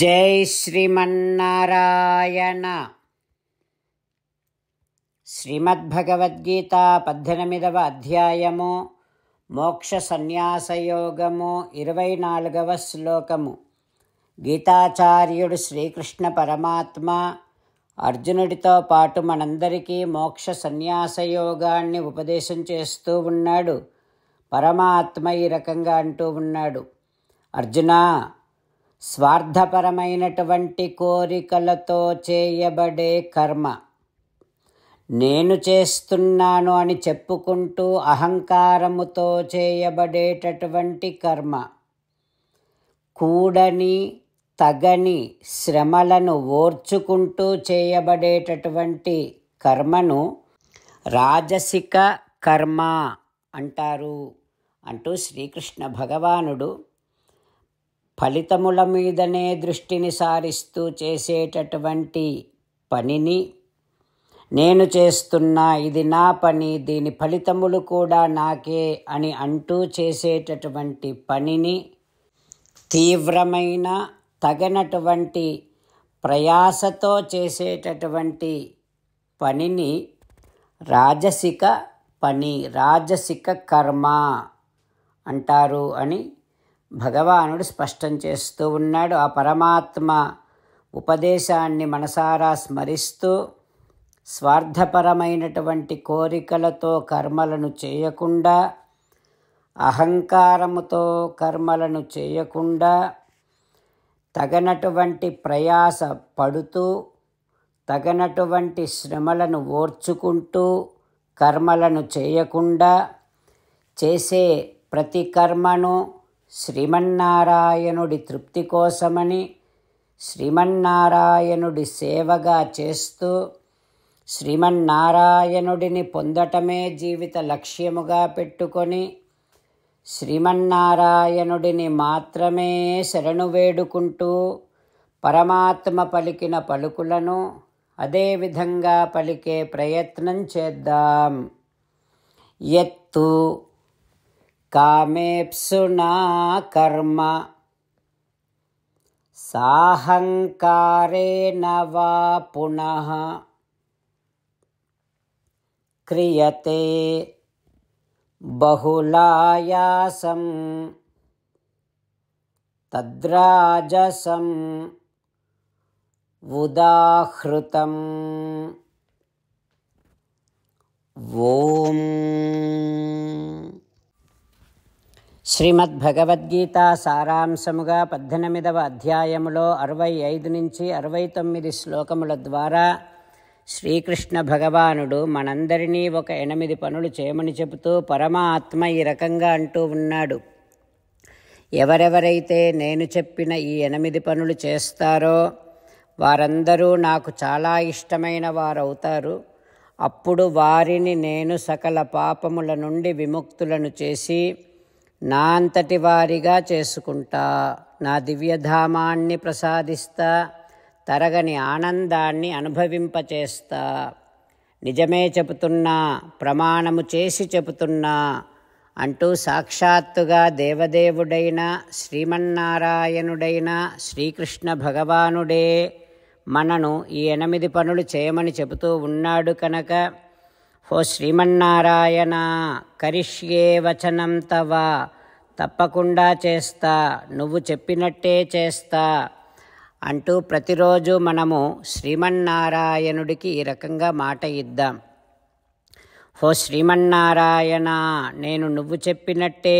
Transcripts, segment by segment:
జై శ్రీమన్నారాయణ శ్రీమద్భగవద్గీత పద్దెనిమిదవ అధ్యాయము మోక్ష సన్యాసయోగము ఇరవై నాలుగవ శ్లోకము గీతాచార్యుడు శ్రీకృష్ణ పరమాత్మ అర్జునుడితో పాటు మనందరికీ మోక్ష సన్యాసయోగాన్ని ఉపదేశం చేస్తూ ఉన్నాడు పరమాత్మ ఈ రకంగా అంటూ ఉన్నాడు అర్జునా స్వార్థపరమైనటువంటి కోరికలతో చేయబడే కర్మ నేను చేస్తున్నాను అని చెప్పుకుంటూ అహంకారముతో చేయబడేటటువంటి కర్మ కూడని తగని శ్రమలను ఓర్చుకుంటూ చేయబడేటటువంటి కర్మను రాజసిక కర్మ అంటారు అంటూ శ్రీకృష్ణ భగవానుడు ఫలితముల మీదనే దృష్టిని సారిస్తూ చేసేటటువంటి పనిని నేను చేస్తున్నా ఇది నా పని దీని ఫలితములు కూడా నాకే అని అంటూ చేసేటటువంటి పనిని తీవ్రమైన తగినటువంటి ప్రయాసతో చేసేటటువంటి పనిని రాజసిక పని రాజసిక కర్మ అంటారు అని భగవానుడు స్పష్టం చేస్తూ ఉన్నాడు ఆ పరమాత్మ ఉపదేశాన్ని మనసారా స్మరిస్తూ స్వార్థపరమైనటువంటి కోరికలతో కర్మలను చేయకుండా అహంకారముతో కర్మలను చేయకుండా తగనటువంటి ప్రయాస పడుతూ తగనటువంటి శ్రమలను ఓర్చుకుంటూ కర్మలను చేయకుండా చేసే ప్రతి కర్మను శ్రీమన్నారాయణుడి తృప్తి కోసమని శ్రీమన్నారాయణుడి సేవగా చేస్తూ శ్రీమన్నారాయణుడిని పొందటమే జీవిత లక్ష్యముగా పెట్టుకొని శ్రీమన్నారాయణుడిని మాత్రమే శరణు వేడుకుంటూ పరమాత్మ పలికిన పలుకులను అదేవిధంగా పలికే ప్రయత్నం చేద్దాం ఎత్తు कामेप्सुना कर्म साहङ्कारेण वा पुनः क्रियते बहुलायासं तद्राजसं उदाहृतम् ॐ శ్రీమద్భగవద్గీత సారాంశముగా పద్దెనిమిదవ అధ్యాయములో అరవై ఐదు నుంచి అరవై తొమ్మిది శ్లోకముల ద్వారా శ్రీకృష్ణ భగవానుడు మనందరినీ ఒక ఎనిమిది పనులు చేయమని చెబుతూ పరమాత్మ ఈ రకంగా అంటూ ఉన్నాడు ఎవరెవరైతే నేను చెప్పిన ఈ ఎనిమిది పనులు చేస్తారో వారందరూ నాకు చాలా ఇష్టమైన వారవుతారు అప్పుడు వారిని నేను సకల పాపముల నుండి విముక్తులను చేసి నా అంతటి వారిగా చేసుకుంటా నా దివ్యధామాన్ని ప్రసాదిస్తా తరగని ఆనందాన్ని అనుభవింపచేస్తా నిజమే చెబుతున్నా ప్రమాణము చేసి చెబుతున్నా అంటూ సాక్షాత్తుగా దేవదేవుడైన శ్రీమన్నారాయణుడైన శ్రీకృష్ణ భగవానుడే మనను ఈ ఎనిమిది పనులు చేయమని చెబుతూ ఉన్నాడు కనుక ఓ శ్రీమన్నారాయణ కరిష్యే వచనం తవ తప్పకుండా చేస్తా నువ్వు చెప్పినట్టే చేస్తా అంటూ ప్రతిరోజు మనము శ్రీమన్నారాయణుడికి ఈ రకంగా మాట ఇద్దాం ఓ శ్రీమన్నారాయణ నేను నువ్వు చెప్పినట్టే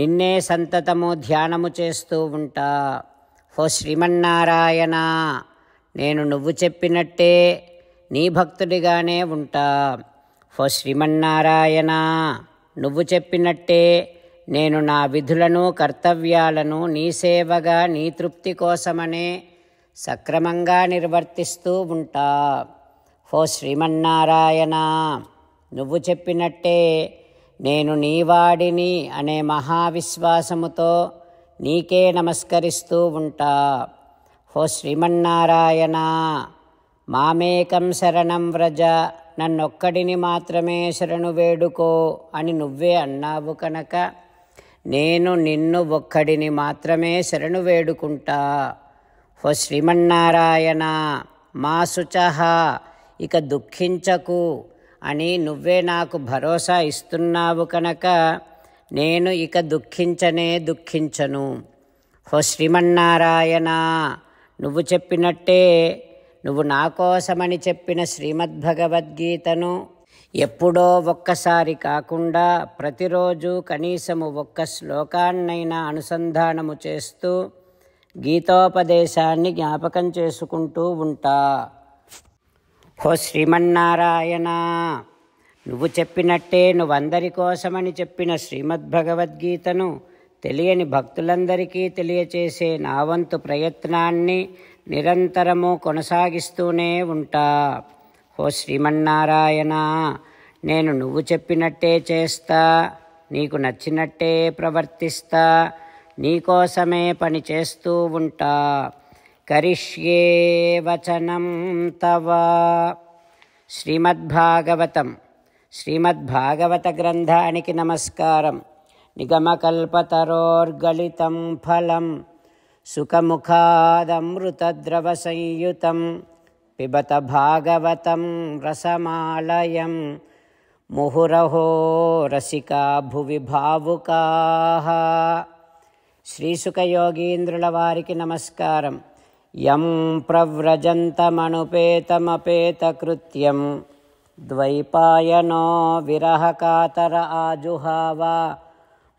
నిన్నే సంతతము ధ్యానము చేస్తూ ఉంటా ఓ శ్రీమన్నారాయణ నేను నువ్వు చెప్పినట్టే నీ భక్తుడిగానే ఉంటా ఫో శ్రీమన్నారాయణ నువ్వు చెప్పినట్టే నేను నా విధులను కర్తవ్యాలను నీ సేవగా నీ తృప్తి కోసమనే సక్రమంగా నిర్వర్తిస్తూ ఉంటా ఫో శ్రీమన్నారాయణ నువ్వు చెప్పినట్టే నేను నీవాడిని అనే మహావిశ్వాసముతో నీకే నమస్కరిస్తూ ఉంటా ఓ శ్రీమన్నారాయణ మామేకం శరణం వ్రజ నన్నొక్కడిని మాత్రమే శరణు వేడుకో అని నువ్వే అన్నావు కనుక నేను నిన్ను ఒక్కడిని మాత్రమే శరణు వేడుకుంటా ఓ శ్రీమన్నారాయణ మా శుచహ ఇక దుఃఖించకు అని నువ్వే నాకు భరోసా ఇస్తున్నావు కనుక నేను ఇక దుఃఖించనే దుఃఖించను ఓ శ్రీమన్నారాయణ నువ్వు చెప్పినట్టే నువ్వు నా కోసమని చెప్పిన శ్రీమద్భగవద్గీతను ఎప్పుడో ఒక్కసారి కాకుండా ప్రతిరోజు కనీసము ఒక్క శ్లోకాన్నైనా అనుసంధానము చేస్తూ గీతోపదేశాన్ని జ్ఞాపకం చేసుకుంటూ ఉంటా హో శ్రీమన్నారాయణ నువ్వు చెప్పినట్టే నువ్వందరి కోసమని చెప్పిన శ్రీమద్భగవద్గీతను తెలియని భక్తులందరికీ తెలియచేసే నావంతు ప్రయత్నాన్ని నిరంతరము కొనసాగిస్తూనే ఉంటా ఓ శ్రీమన్నారాయణ నేను నువ్వు చెప్పినట్టే చేస్తా నీకు నచ్చినట్టే ప్రవర్తిస్తా నీకోసమే పని చేస్తూ ఉంటా కరిష్యే వచనం తవ శ్రీమద్భాగవతం శ్రీమద్భాగవత గ్రంథానికి నమస్కారం నిగమకల్పతరోర్గళితం ఫలం सुखमुखादमृतद्रवसंयुतं पिबत भागवतं रसमालयं मुहुरहो रसिका भुवि भावुकाः श्रीसुखयोगीन्द्रुलवारिके नमस्कारं यं प्रव्रजन्तमनुपेतमपेतकृत्यं द्वैपायनो विरहकातर आजुहावा।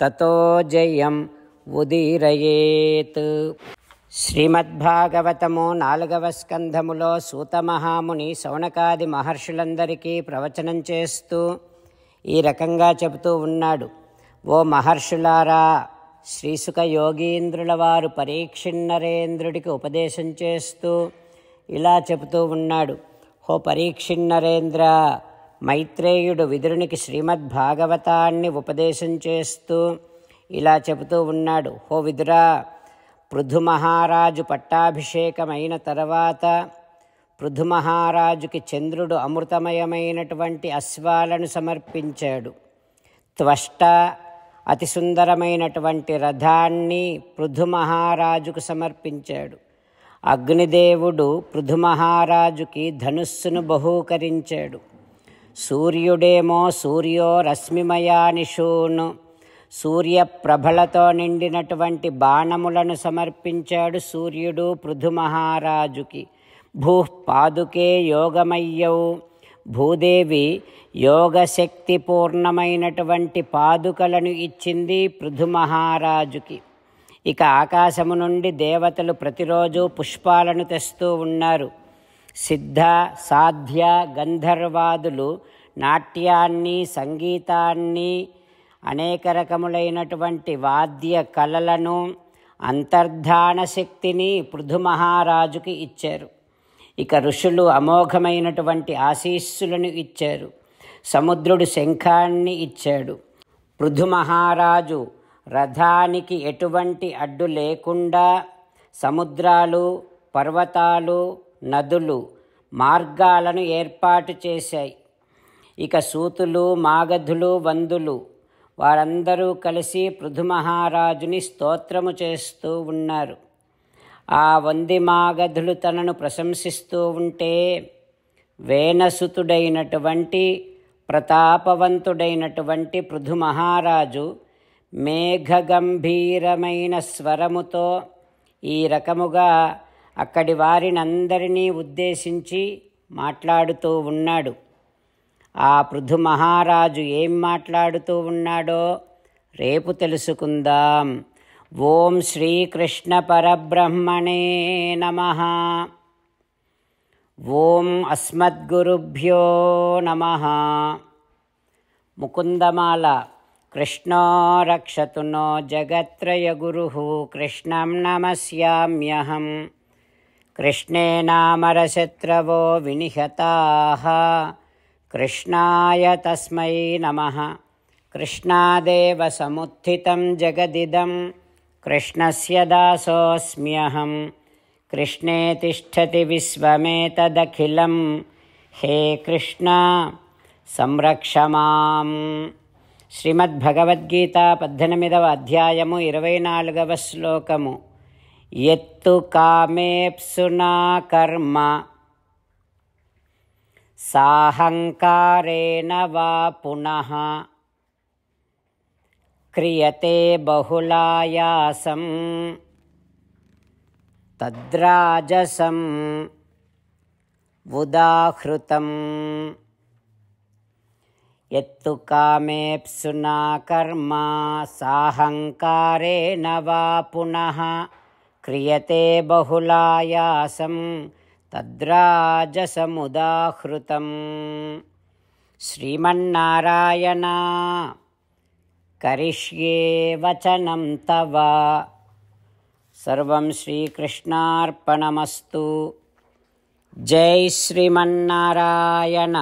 తతో జయం ఉదీరయేత్ శ్రీమద్భాగవతము నాలుగవ స్కంధములో సూతమహాముని శౌనకాది మహర్షులందరికీ ప్రవచనం చేస్తూ ఈ రకంగా చెబుతూ ఉన్నాడు ఓ మహర్షులారా శ్రీసుక యోగీంద్రుల వారు పరీక్షిన్నరేంద్రుడికి ఉపదేశం చేస్తూ ఇలా చెబుతూ ఉన్నాడు హో పరీక్షిన్నరేంద్ర మైత్రేయుడు విదురునికి శ్రీమద్భాగవతాన్ని ఉపదేశం చేస్తూ ఇలా చెబుతూ ఉన్నాడు హో విదురా మహారాజు పట్టాభిషేకమైన తర్వాత మహారాజుకి చంద్రుడు అమృతమయమైనటువంటి అశ్వాలను సమర్పించాడు త్వష్ట అతి సుందరమైనటువంటి రథాన్ని మహారాజుకు సమర్పించాడు అగ్నిదేవుడు మహారాజుకి ధనుస్సును బహూకరించాడు సూర్యుడేమో సూర్యో రశ్మిమయానిషూన్ సూర్యప్రభలతో నిండినటువంటి బాణములను సమర్పించాడు సూర్యుడు పృథుమహారాజుకి భూ పాదుకే యోగమయ్యవు భూదేవి యోగశక్తి పూర్ణమైనటువంటి పాదుకలను ఇచ్చింది పృథుమహారాజుకి ఇక ఆకాశము నుండి దేవతలు ప్రతిరోజు పుష్పాలను తెస్తూ ఉన్నారు సిద్ధ సాధ్య గంధర్వాదులు నాట్యాన్ని సంగీతాన్ని అనేక రకములైనటువంటి వాద్య కళలను అంతర్ధాన శక్తిని పృథు మహారాజుకి ఇచ్చారు ఇక ఋషులు అమోఘమైనటువంటి ఆశీస్సులను ఇచ్చారు సముద్రుడు శంఖాన్ని ఇచ్చాడు పృథు మహారాజు రథానికి ఎటువంటి అడ్డు లేకుండా సముద్రాలు పర్వతాలు నదులు మార్గాలను ఏర్పాటు చేశాయి ఇక సూతులు మాగధులు వందులు వారందరూ కలిసి పృథుమహారాజుని స్తోత్రము చేస్తూ ఉన్నారు ఆ వంది మాగధులు తనను ప్రశంసిస్తూ ఉంటే వేణసుతుడైనటువంటి ప్రతాపవంతుడైనటువంటి పృథుమహారాజు మేఘగంభీరమైన స్వరముతో ఈ రకముగా అక్కడి వారినందరినీ ఉద్దేశించి మాట్లాడుతూ ఉన్నాడు ఆ పృథు మహారాజు ఏం మాట్లాడుతూ ఉన్నాడో రేపు తెలుసుకుందాం ఓం శ్రీకృష్ణ పరబ్రహ్మణే నమ ఓం అస్మద్గురుభ్యో నమ ముకుందమాల కృష్ణో రక్షతునో జగత్రయ గురు కృష్ణం నమస్యామ్యహం कृष्णेनामरशत्रवो विनिहताः कृष्णाय तस्मै नमः कृष्णादेव समुत्थितं जगदिदं कृष्णस्य दासोऽस्म्यहं कृष्णे तिष्ठति विश्वमेतदखिलं हे कृष्ण संरक्ष मां श्रीमद्भगवद्गीतापद्भव अध्यायमु इरवैनालगवश्लोकमु यत्तु कामेप्सुना कर्म साहङ्कारेण वा पुनः क्रियते बहुलायासं तद्राजसं उदाहृतं यत्तु कामेप्सुना कर्म साहङ्कारेण वा पुनः क्रियते बहुलायासं तद्राजसमुदाहृतं श्रीमन्नारायणा करिष्ये वचनं तव सर्वं श्रीकृष्णार्पणमस्तु जय श्रीमन्नारायण